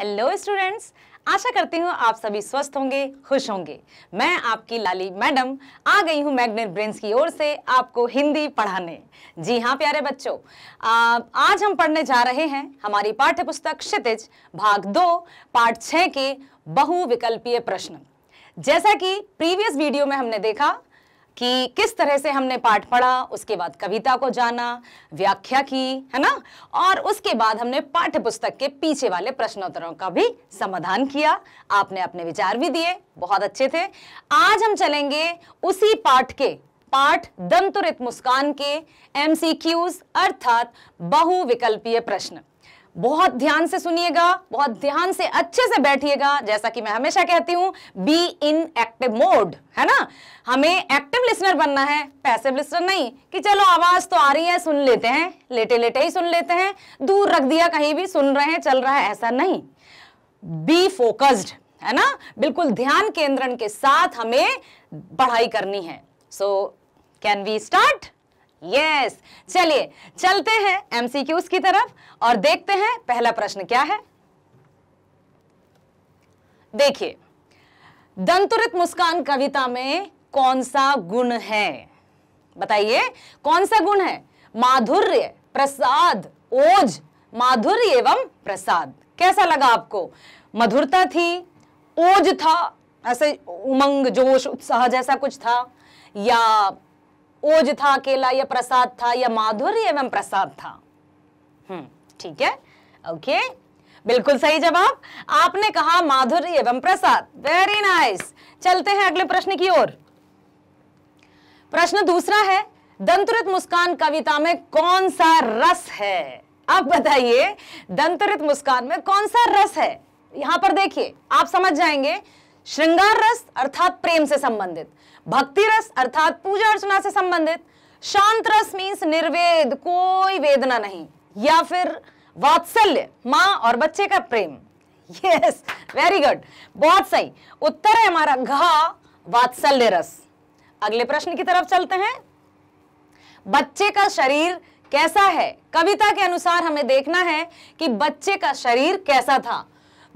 Hello students आशा करती हूँ आप सभी स्वस्थ होंगे खुश होंगे मैं आपकी लाली मैडम आ गई हूँ मैग्नेट ब्रेन्स की ओर से आपको हिंदी पढ़ाने जी हाँ प्यारे बच्चों आज हम पढ़ने जा रहे हैं हमारी पाठ्य पुस्तक क्षितिज भाग दो पाठ छः के बहुविकल्पीय प्रश्न जैसा कि प्रीवियस वीडियो में हमने देखा कि किस तरह से हमने पाठ पढ़ा उसके बाद कविता को जाना व्याख्या की है ना और उसके बाद हमने पाठ्य पुस्तक के पीछे वाले प्रश्नोत्तरों का भी समाधान किया आपने अपने विचार भी दिए बहुत अच्छे थे आज हम चलेंगे उसी पाठ के पाठ दंतुरित मुस्कान के एमसीक्यूज अर्थात बहुविकल्पीय प्रश्न बहुत ध्यान से सुनिएगा बहुत ध्यान से अच्छे से बैठिएगा जैसा कि मैं हमेशा कहती हूं बी इन एक्टिव मोड है ना हमें एक्टिव लिसनर बनना है पैसिव लिसनर नहीं कि चलो आवाज तो आ रही है सुन लेते हैं लेटे लेटे ही सुन लेते हैं दूर रख दिया कहीं भी सुन रहे हैं चल रहा है ऐसा नहीं बी फोकस्ड है ना बिल्कुल ध्यान केंद्रण के साथ हमें पढ़ाई करनी है so can we start yes चलिए चलते हैं एमसीक्यूज की तरफ और देखते हैं पहला प्रश्न क्या है देखिए दंतुरित मुस्कान कविता में कौन सा गुण है बताइए कौन सा गुण है माधुर्य प्रसाद ओज माधुर्य एवं प्रसाद कैसा लगा आपको मधुरता थी ओज था ऐसे उमंग जोश उत्साह जैसा कुछ था या ओज था केला या प्रसाद था या माधुर्य एवं प्रसाद था हम्म, ठीक है ओके बिल्कुल सही जवाब आपने कहा माधुर्य एवं प्रसाद वेरी नाइस चलते हैं अगले प्रश्न की ओर प्रश्न दूसरा है दंतुरित मुस्कान कविता में कौन सा रस है आप बताइए दंतुरित मुस्कान में कौन सा रस है यहां पर देखिए आप समझ जाएंगे श्रृंगार रस अर्थात प्रेम से संबंधित भक्ति रस अर्थात पूजा अर्चना से संबंधित शांत रस मीन्स निर्वेद कोई वेदना नहीं या फिर वात्सल्य मां और बच्चे का प्रेम यस वेरी गुड बहुत सही उत्तर है हमारा घा वात्सल्य रस अगले प्रश्न की तरफ चलते हैं बच्चे का शरीर कैसा है कविता के अनुसार हमें देखना है कि बच्चे का शरीर कैसा था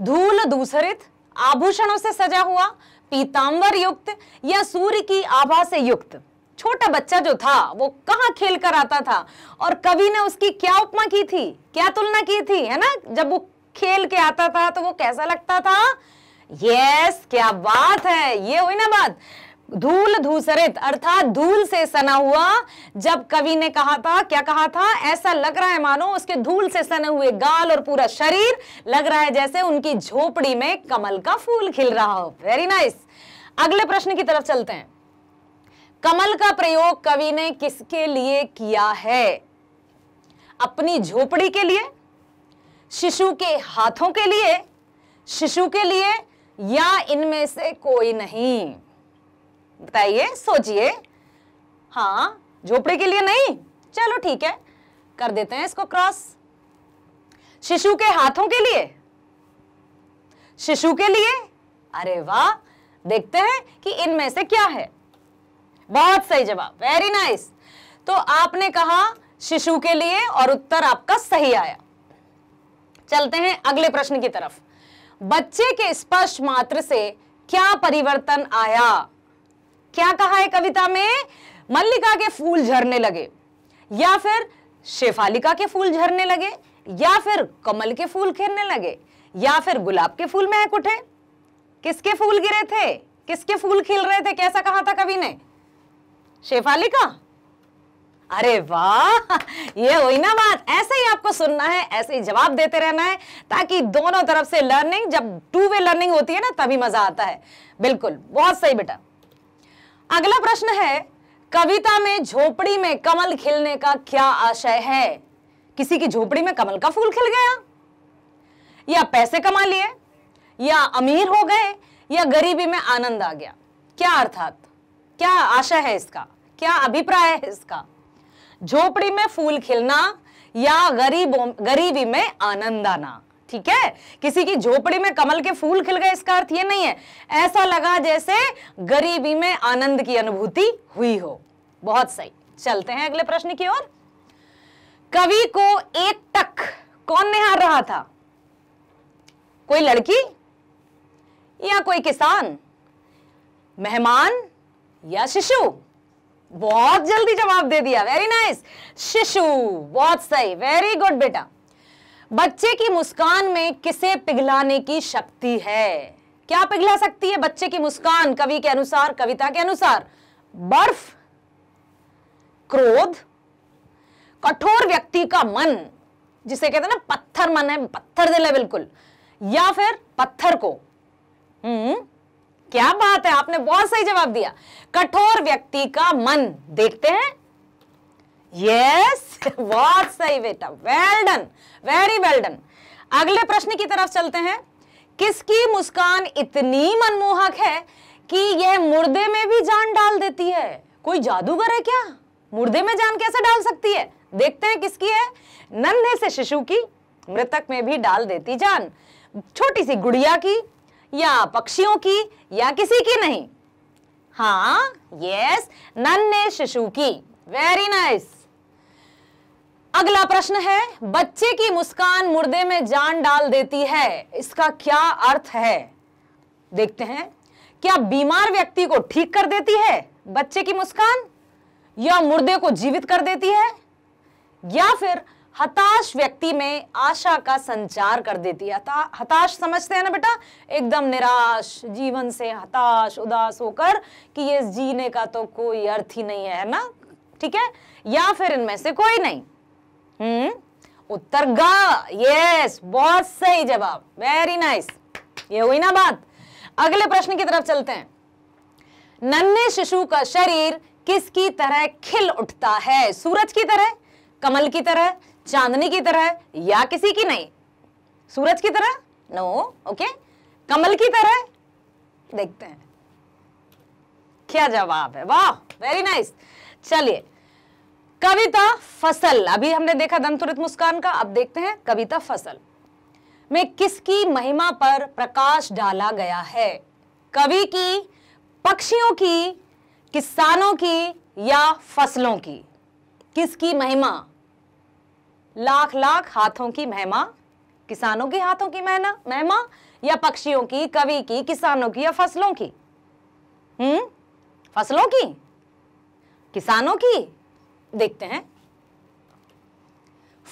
धूल दूसरित आभूषणों से सजा हुआ पीतांबर युक्त या सूर्य की आभा से युक्त छोटा बच्चा जो था वो कहा खेल कर आता था और कवि ने उसकी क्या उपमा की थी क्या तुलना की थी है ना जब वो खेल के आता था तो वो कैसा लगता था यस yes, क्या बात है ये हुई ना बात धूल धूसरित अर्थात धूल से सना हुआ जब कवि ने कहा था क्या कहा था ऐसा लग रहा है मानो उसके धूल से सने हुए गाल और पूरा शरीर लग रहा है जैसे उनकी झोपड़ी में कमल का फूल खिल रहा हो वेरी नाइस अगले प्रश्न की तरफ चलते हैं कमल का प्रयोग कवि ने किसके लिए किया है अपनी झोपड़ी के लिए शिशु के हाथों के लिए शिशु के लिए या इनमें से कोई नहीं बताइए सोचिए हाँ झोपड़ी के लिए नहीं चलो ठीक है कर देते हैं इसको क्रॉस शिशु के हाथों के लिए शिशु के लिए अरे वाह देखते हैं कि इनमें से क्या है बहुत सही जवाब वेरी नाइस तो आपने कहा शिशु के लिए और उत्तर आपका सही आया चलते हैं अगले प्रश्न की तरफ बच्चे के स्पर्श मात्र से क्या परिवर्तन आया क्या कहा है कविता में मल्लिका के फूल झरने लगे या फिर शेफालिका के फूल झरने लगे या फिर कमल के फूल खेलने लगे या फिर गुलाब के फूल महक उठे किसके फूल गिरे थे किसके फूल खिल रहे थे कैसा कहा था कवि ने शेफालिका अरे वाह ये हुई ना बात ऐसे ही आपको सुनना है ऐसे ही जवाब देते रहना है ताकि दोनों तरफ से लर्निंग जब टू वे लर्निंग होती है ना तभी मजा आता है बिल्कुल बहुत सही बेटा अगला प्रश्न है कविता में झोपड़ी में कमल खिलने का क्या आशय है किसी की झोपड़ी में कमल का फूल खिल गया या पैसे कमा लिए या अमीर हो गए या गरीबी में आनंद आ गया क्या अर्थात क्या आशय है इसका क्या अभिप्राय है इसका झोपड़ी में फूल खिलना या गरीबों गरीबी में आनंद आना ठीक है किसी की झोपड़ी में कमल के फूल खिल गए इसका अर्थ ये नहीं है ऐसा लगा जैसे गरीबी में आनंद की अनुभूति हुई हो बहुत सही चलते हैं अगले प्रश्न की ओर कवि को एक टक कौन निहार रहा था कोई लड़की या कोई किसान मेहमान या शिशु बहुत जल्दी जवाब दे दिया वेरी नाइस शिशु बहुत सही वेरी गुड बेटा बच्चे की मुस्कान में किसे पिघलाने की शक्ति है क्या पिघला सकती है बच्चे की मुस्कान कवि के अनुसार कविता के अनुसार बर्फ क्रोध कठोर व्यक्ति का मन जिसे कहते हैं ना पत्थर मन है पत्थर दिल है बिल्कुल या फिर पत्थर को हम्म क्या बात है आपने बहुत सही जवाब दिया कठोर व्यक्ति का मन देखते हैं यस बहुत सही बेटा well done very well done अगले प्रश्न की तरफ चलते हैं किसकी मुस्कान इतनी मनमोहक है कि यह मुर्दे में भी जान डाल देती है कोई जादूगर है क्या मुर्दे में जान कैसे डाल सकती है देखते हैं किसकी है नन्हे से शिशु की मृतक में भी डाल देती जान छोटी सी गुड़िया की या पक्षियों की या किसी की नहीं हाँ यस नन्हे शिशु की वेरी नाइस nice. अगला प्रश्न है बच्चे की मुस्कान मुर्दे में जान डाल देती है इसका क्या अर्थ है देखते हैं क्या बीमार व्यक्ति को ठीक कर देती है बच्चे की मुस्कान या मुर्दे को जीवित कर देती है या फिर हताश व्यक्ति में आशा का संचार कर देती है हताश समझते हैं ना बेटा एकदम निराश जीवन से हताश उदास होकर कि ये जीने का तो कोई अर्थ ही नहीं है ना ठीक है या फिर इनमें से कोई नहीं हम्म उत्तर ग यस बहुत सही जवाब वेरी नाइस ये हुई ना बात अगले प्रश्न की तरफ चलते हैं नन्हे शिशु का शरीर किसकी तरह खिल उठता है सूरज की तरह कमल की तरह चांदनी की तरह या किसी की नहीं सूरज की तरह नो ओके कमल की तरह देखते हैं क्या जवाब है वाह वेरी नाइस चलिए कविता फसल अभी हमने देखा दंतुरित मुस्कान का अब देखते हैं कविता फसल में किसकी महिमा पर प्रकाश डाला गया है कवि की पक्षियों की किसानों की या फसलों की किसकी महिमा लाख लाख हाथों की महिमा किसानों के हाथों की महिमा महिमा या पक्षियों की कवि की किसानों की या फसलों की हम्म फसलों की किसानों की देखते हैं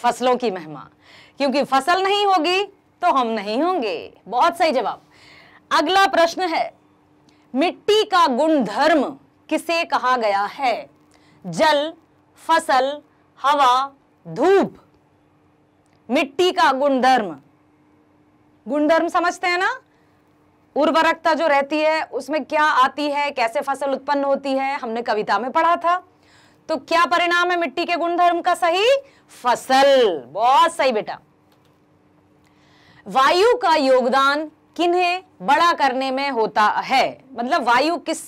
फसलों की महिमा क्योंकि फसल नहीं होगी तो हम नहीं होंगे बहुत सही जवाब अगला प्रश्न है मिट्टी का गुणधर्म किसे कहा गया है जल फसल हवा धूप मिट्टी का गुणधर्म गुणधर्म समझते हैं ना उर्वरकता जो रहती है उसमें क्या आती है कैसे फसल उत्पन्न होती है हमने कविता में पढ़ा था तो क्या परिणाम है मिट्टी के गुणधर्म का सही फसल बहुत सही बेटा वायु का योगदान किन्हें बड़ा करने में होता है मतलब वायु किस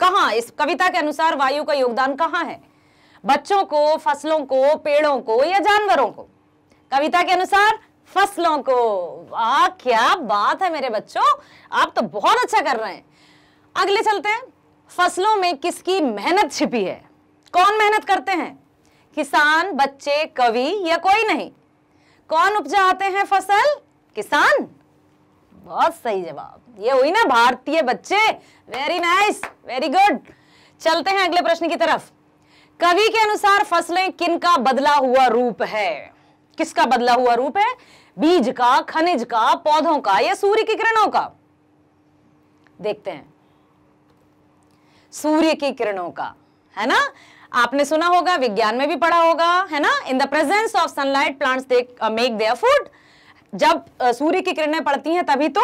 कहा इस कविता के अनुसार वायु का योगदान कहां है बच्चों को फसलों को पेड़ों को या जानवरों को कविता के अनुसार फसलों को आ क्या बात है मेरे बच्चों आप तो बहुत अच्छा कर रहे हैं अगले चलते हैं फसलों में किसकी मेहनत छिपी है कौन मेहनत करते हैं किसान बच्चे कवि या कोई नहीं कौन उपजाते हैं फसल किसान बहुत सही जवाब ये हुई ना भारतीय बच्चे वेरी नाइस वेरी गुड चलते हैं अगले प्रश्न की तरफ कवि के अनुसार फसलें किन का बदला हुआ रूप है किसका बदला हुआ रूप है बीज का खनिज का पौधों का या सूर्य की किरणों का देखते हैं सूर्य की किरणों का है ना आपने सुना होगा विज्ञान में भी पढ़ा होगा है ना in the presence of sunlight plants make their food जब uh, सूर्य की किरणें पड़ती हैं तभी तो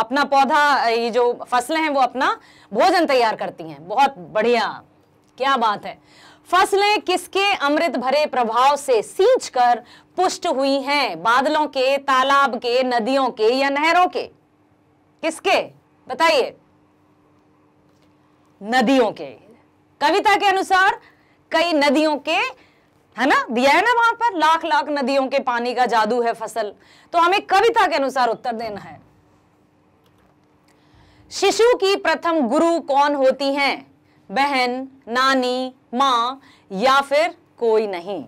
अपना पौधा uh, ये जो फसलें हैं वो अपना भोजन तैयार करती हैं बहुत बढ़िया क्या बात है फसलें किसके अमृत भरे प्रभाव से सींच कर पुष्ट हुई हैं बादलों के तालाब के नदियों के या नहरों के किसके बताइए नदियों के कविता के अनुसार कई नदियों के है ना दिया है ना वहां पर लाख लाख नदियों के पानी का जादू है फसल तो हमें कविता के अनुसार उत्तर देना है शिशु की प्रथम गुरु कौन होती हैं बहन नानी मां या फिर कोई नहीं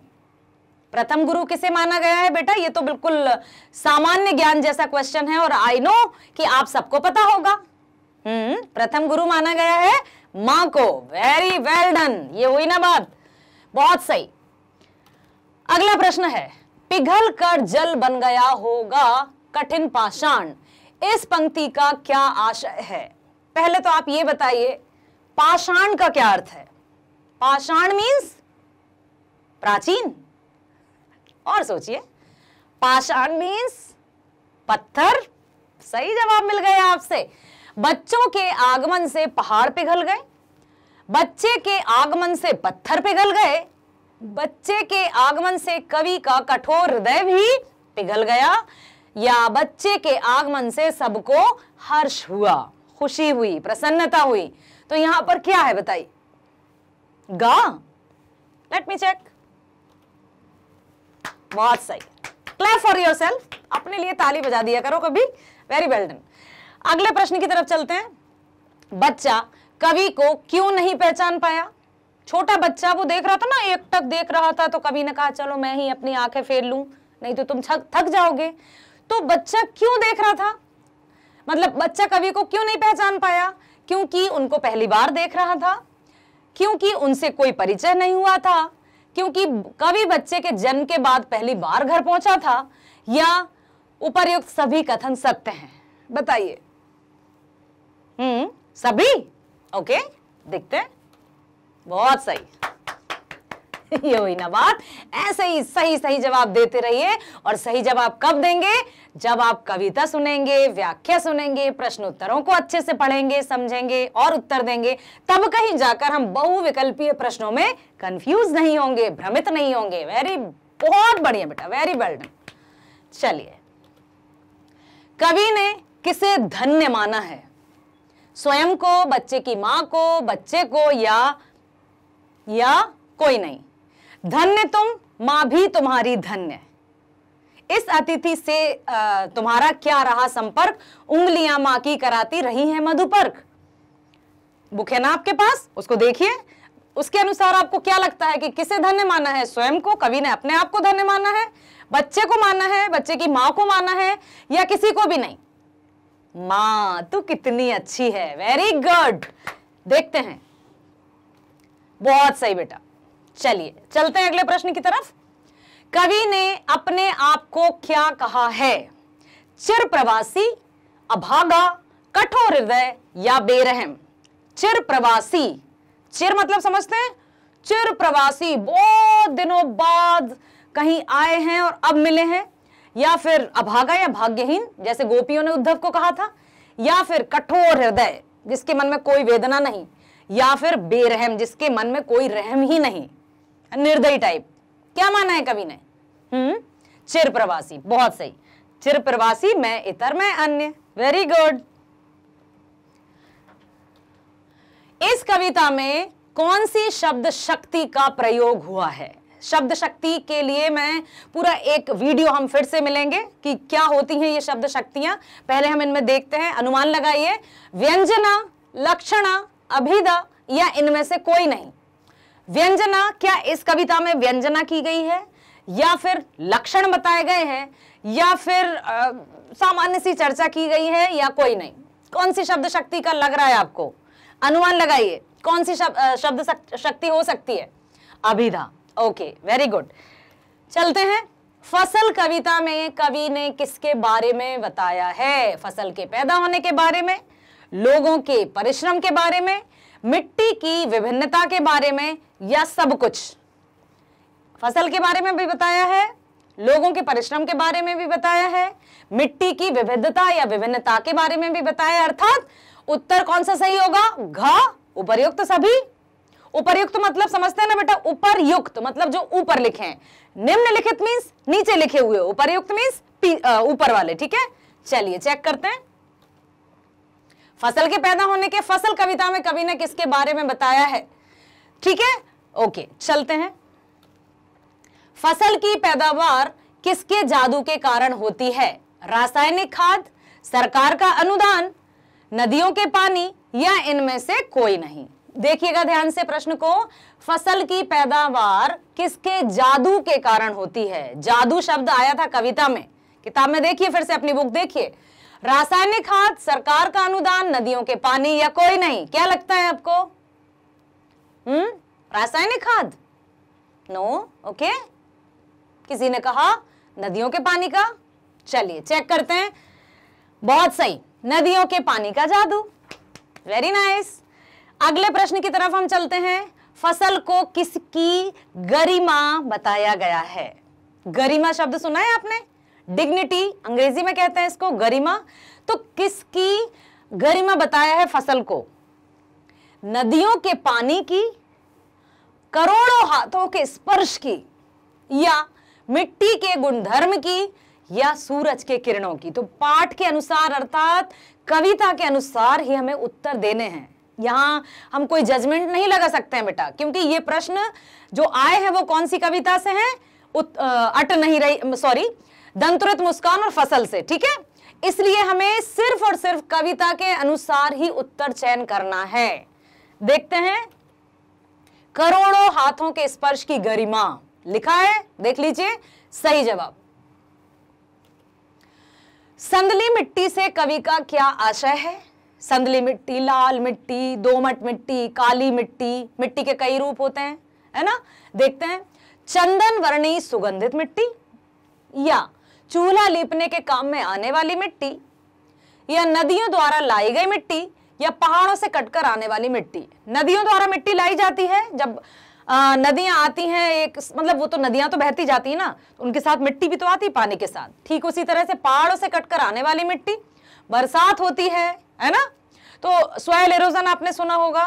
प्रथम गुरु किसे माना गया है बेटा ये तो बिल्कुल सामान्य ज्ञान जैसा क्वेश्चन है और आई नो कि आप सबको पता होगा हम्म प्रथम गुरु माना गया है माँ को वेरी वेल डन ये हुई ना बात बहुत सही अगला प्रश्न है पिघल कर जल बन गया होगा कठिन पाषाण इस पंक्ति का क्या आशय है पहले तो आप ये बताइए पाषाण का क्या अर्थ है पाषाण मीन्स प्राचीन और सोचिए पाषाण मीन्स पत्थर सही जवाब मिल गया आपसे बच्चों के आगमन से पहाड़ पिघल गए बच्चे के आगमन से पत्थर पिघल गए बच्चे के आगमन से कवि का कठोर हृदय भी पिघल गया या बच्चे के आगमन से सबको हर्ष हुआ खुशी हुई प्रसन्नता हुई तो यहां पर क्या है बताइए गा लेट मी चेक बहुत सही क्लैप फॉर योर सेल्फ अपने लिए ताली बजा दिया करो कभी वेरी वेल डन अगले प्रश्न की तरफ चलते हैं बच्चा कवि को क्यों नहीं पहचान पाया छोटा बच्चा वो देख रहा था ना एक टक देख रहा था तो कवि ने कहा चलो मैं ही अपनी आंखें फेर लू नहीं तो तुम थक थक जाओगे तो बच्चा क्यों देख रहा था मतलब बच्चा कवि को क्यों नहीं पहचान पाया क्योंकि उनको पहली बार देख रहा था क्योंकि उनसे कोई परिचय नहीं हुआ था क्योंकि कवि बच्चे के जन्म के बाद पहली बार घर पहुंचा था या उपरयुक्त सभी कथन सत्य हैं बताइए हम्म सभी ओके देखते हैं बहुत सही ये हुई ना बात ऐसे ही सही सही जवाब देते रहिए और सही जवाब कब देंगे जब आप कविता सुनेंगे व्याख्या सुनेंगे प्रश्नोत्तरों को अच्छे से पढ़ेंगे समझेंगे और उत्तर देंगे तब कहीं जाकर हम बहुविकल्पीय प्रश्नों में कंफ्यूज नहीं होंगे भ्रमित नहीं होंगे वेरी बहुत बढ़िया बेटा वेरी वेल डन चलिए कवि ने किसे धन्य माना है स्वयं को बच्चे की मां को बच्चे को या या कोई नहीं धन्य तुम मां भी तुम्हारी धन्य इस अतिथि से तुम्हारा क्या रहा संपर्क उंगलियां मां की कराती रही है मधुपर्क बुक है ना आपके पास उसको देखिए उसके अनुसार आपको क्या लगता है कि किसे धन्य माना है स्वयं को कवि ने अपने आप को धन्य माना है बच्चे को माना है बच्चे की मां को माना है या किसी को भी नहीं माँ तू कितनी अच्छी है वेरी गुड देखते हैं बहुत सही बेटा चलिए चलते हैं अगले प्रश्न की तरफ कवि ने अपने आप को क्या कहा है चिर प्रवासी अभागा कठोर हृदय या बेरहम चिर प्रवासी चिर मतलब समझते हैं चिर प्रवासी बहुत दिनों बाद कहीं आए हैं और अब मिले हैं या फिर अभागा या भाग्यहीन जैसे गोपियों ने उद्धव को कहा था या फिर कठोर हृदय जिसके मन में कोई वेदना नहीं या फिर बेरहम जिसके मन में कोई रहम ही नहीं निर्दयी टाइप क्या माना है कवि ने हम्म चिर प्रवासी बहुत सही चिर प्रवासी मैं इतर मैं अन्य वेरी गुड इस कविता में कौन सी शब्द शक्ति का प्रयोग हुआ है शब्द शक्ति के लिए मैं पूरा एक वीडियो हम फिर से मिलेंगे कि क्या होती हैं ये शब्द शक्तियां पहले हम इनमें देखते हैं अनुमान लगाइए व्यंजना लक्षणा अभिदा या इनमें से कोई नहीं व्यंजना क्या इस कविता में व्यंजना की गई है या फिर लक्षण बताए गए हैं या फिर सामान्य सी चर्चा की गई है या कोई नहीं कौन सी शब्द शक्ति का लग रहा है आपको अनुमान लगाइए कौन सी शब्द शक्ति हो सकती है अभिधा ओके वेरी गुड चलते हैं फसल कविता में कवि ने किसके बारे में बताया है फसल के पैदा होने के बारे में लोगों के परिश्रम के बारे में मिट्टी की विभिन्नता के बारे में या सब कुछ फसल के बारे में भी बताया है लोगों के परिश्रम के बारे में भी बताया है मिट्टी की विविधता या विभिन्नता के बारे में भी बताया अर्थात उत्तर कौन सा सही होगा घ उपरयुक्त तो सभी उपरयुक्त मतलब समझते हैं ना बेटा उपरयुक्त मतलब जो ऊपर लिखे हैं निम्नलिखित मीन्स नीचे लिखे हुए उपरयुक्त मीन्स ऊपर वाले ठीक है चलिए चेक करते हैं फसल के पैदा होने के फसल कविता में कवि ने किसके बारे में बताया है ठीक है ओके चलते हैं फसल की पैदावार किसके जादू के कारण होती है रासायनिक खाद सरकार का अनुदान नदियों के पानी या इनमें से कोई नहीं देखिएगा ध्यान से प्रश्न को फसल की पैदावार किसके जादू के कारण होती है जादू शब्द आया था कविता में किताब में देखिए फिर से अपनी बुक देखिए रासायनिक खाद सरकार का अनुदान नदियों के पानी या कोई नहीं क्या लगता है आपको हम्म रासायनिक खाद नो ओके किसी ने कहा नदियों के पानी का चलिए चेक करते हैं बहुत सही नदियों के पानी का जादू वेरी नाइस nice. अगले प्रश्न की तरफ हम चलते हैं फसल को किसकी गरिमा बताया गया है गरिमा शब्द सुना है आपने डिग्निटी अंग्रेजी में कहते हैं इसको गरिमा तो किसकी गरिमा बताया है फसल को नदियों के पानी की करोड़ों हाथों के स्पर्श की या मिट्टी के गुणधर्म की या सूरज के किरणों की तो पाठ के अनुसार अर्थात कविता के अनुसार ही हमें उत्तर देने हैं यहाँ हम कोई जजमेंट नहीं लगा सकते हैं बेटा क्योंकि ये प्रश्न जो आए हैं वो कौन सी कविता से हैं अट नहीं रही सॉरी दंतुरित मुस्कान और फसल से ठीक है इसलिए हमें सिर्फ और सिर्फ कविता के अनुसार ही उत्तर चयन करना है देखते हैं करोड़ों हाथों के स्पर्श की गरिमा लिखा है देख लीजिए सही जवाब संदली मिट्टी से कवि का क्या आशय है संदली मिट्टी लाल मिट्टी दोमट मिट्टी काली मिट्टी मिट्टी के कई रूप होते हैं है ना देखते हैं चंदन वर्णी सुगंधित मिट्टी या चूल्हा लीपने के काम में आने वाली मिट्टी या नदियों द्वारा लाई गई मिट्टी या पहाड़ों से कटकर आने वाली मिट्टी नदियों द्वारा मिट्टी लाई जाती है जब नदियां आती हैं एक मतलब वो तो नदियां तो बहती जाती है ना तो उनके साथ मिट्टी भी तो आती है पानी के साथ ठीक उसी तरह से पहाड़ों से कटकर आने वाली मिट्टी बरसात होती है है ना तो सोयल एरोजन आपने सुना होगा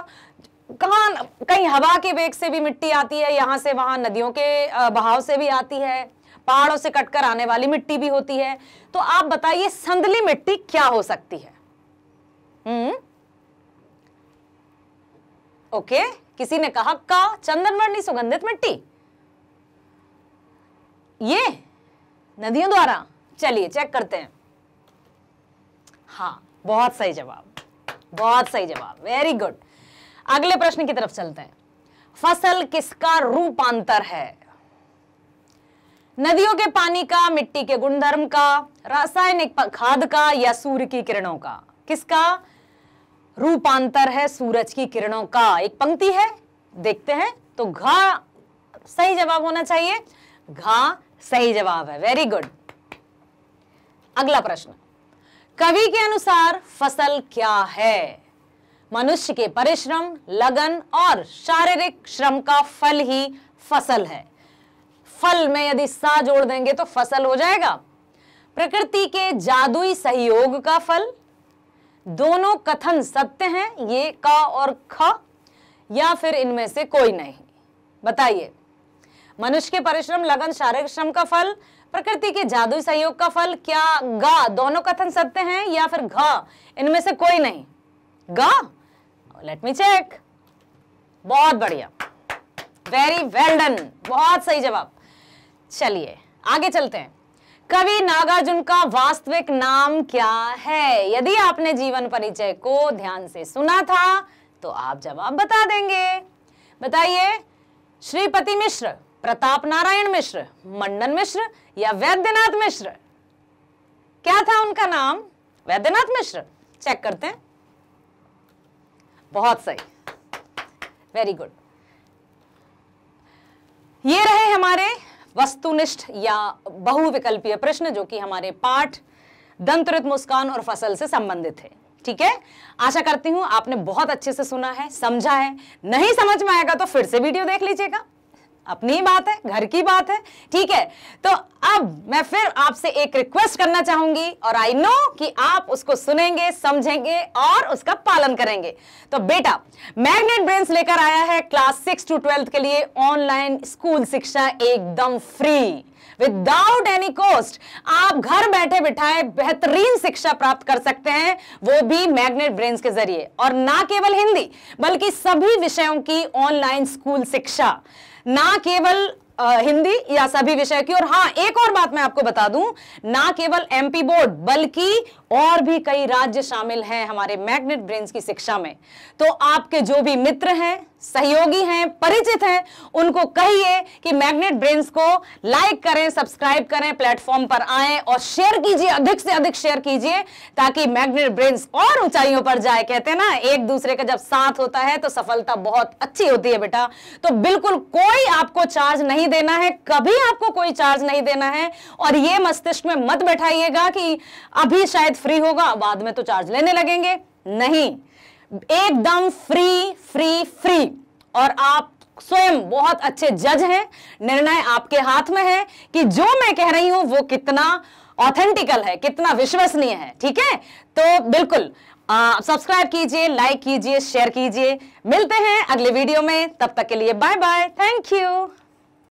कहा कहीं हवा के वेग से भी मिट्टी आती है यहां से वहां नदियों के बहाव से भी आती है पहाड़ों से कटकर आने वाली मिट्टी भी होती है तो आप बताइए संदली मिट्टी क्या हो सकती है हम्म ओके किसी ने कहा का चंदन वर्णी सुगंधित मिट्टी ये नदियों द्वारा चलिए चेक करते हैं हाँ बहुत सही जवाब बहुत सही जवाब वेरी गुड अगले प्रश्न की तरफ चलते हैं फसल किसका रूपांतर है नदियों के पानी का मिट्टी के गुणधर्म का रासायनिक खाद का या सूर्य की किरणों का किसका रूपांतर है सूरज की किरणों का एक पंक्ति है देखते हैं तो घा सही जवाब होना चाहिए घा सही जवाब है वेरी गुड अगला प्रश्न कवि के अनुसार फसल क्या है मनुष्य के परिश्रम लगन और शारीरिक श्रम का फल ही फसल है फल में यदि सा जोड़ देंगे तो फसल हो जाएगा प्रकृति के जादुई सहयोग का फल दोनों कथन सत्य हैं ये का और ख या फिर इनमें से कोई नहीं बताइए मनुष्य के परिश्रम लगन शारीरिक श्रम का फल प्रकृति के जादु सहयोग का फल क्या गा दोनों कथन सत्य हैं या फिर घ इनमें से कोई नहीं गा लेट मी चेक बहुत बढ़िया वेरी वेल डन बहुत सही जवाब चलिए आगे चलते हैं कवि नागार्जुन का वास्तविक नाम क्या है यदि आपने जीवन परिचय को ध्यान से सुना था तो आप जवाब बता देंगे बताइए श्रीपति मिश्र प्रताप नारायण मिश्र मंडन मिश्र या वैद्यनाथ मिश्र क्या था उनका नाम वैद्यनाथ मिश्र चेक करते हैं बहुत सही वेरी गुड ये रहे हमारे वस्तुनिष्ठ या बहुविकल्पीय प्रश्न जो कि हमारे पाठ दंतरित मुस्कान और फसल से संबंधित है ठीक है आशा करती हूं आपने बहुत अच्छे से सुना है समझा है नहीं समझ में आएगा तो फिर से वीडियो देख लीजिएगा अपनी बात है घर की बात है ठीक है तो अब मैं फिर आपसे एक रिक्वेस्ट करना चाहूंगी और आई नो कि आप उसको सुनेंगे समझेंगे और उसका पालन करेंगे तो बेटा मैग्नेट ब्रेन्स लेकर आया है क्लास सिक्स टू ट्वेल्थ के लिए ऑनलाइन स्कूल शिक्षा एकदम फ्री विदाउट एनी कॉस्ट आप घर बैठे बिठाए बेहतरीन शिक्षा प्राप्त कर सकते हैं वो भी मैग्नेट ब्रेन्स के जरिए और ना केवल हिंदी बल्कि सभी विषयों की ऑनलाइन स्कूल शिक्षा ना केवल हिंदी या सभी विषय की और हां एक और बात मैं आपको बता दूं ना केवल एमपी बोर्ड बल्कि और भी कई राज्य शामिल हैं हमारे मैग्नेट ब्रेन्स की शिक्षा में तो आपके जो भी मित्र हैं सहयोगी हैं परिचित हैं उनको कहिए कि मैग्नेट ब्रेन्स को लाइक करें सब्सक्राइब करें प्लेटफॉर्म पर आए और शेयर कीजिए अधिक से अधिक शेयर कीजिए ताकि मैग्नेट ब्रेन्स और ऊंचाइयों पर जाए कहते हैं ना एक दूसरे का जब साथ होता है तो सफलता बहुत अच्छी होती है बेटा तो बिल्कुल कोई आपको चार्ज नहीं देना है कभी आपको कोई चार्ज नहीं देना है और ये मस्तिष्क में मत बैठाइएगा कि अभी शायद फ्री होगा बाद में तो चार्ज लेने लगेंगे नहीं एकदम फ्री फ्री फ्री और आप स्वयं बहुत अच्छे जज हैं निर्णय आपके हाथ में है कि जो मैं कह रही हूं वो कितना ऑथेंटिकल है कितना विश्वसनीय है ठीक है तो बिल्कुल सब्सक्राइब कीजिए लाइक कीजिए शेयर कीजिए मिलते हैं अगले वीडियो में तब तक के लिए बाय बाय थैंक यू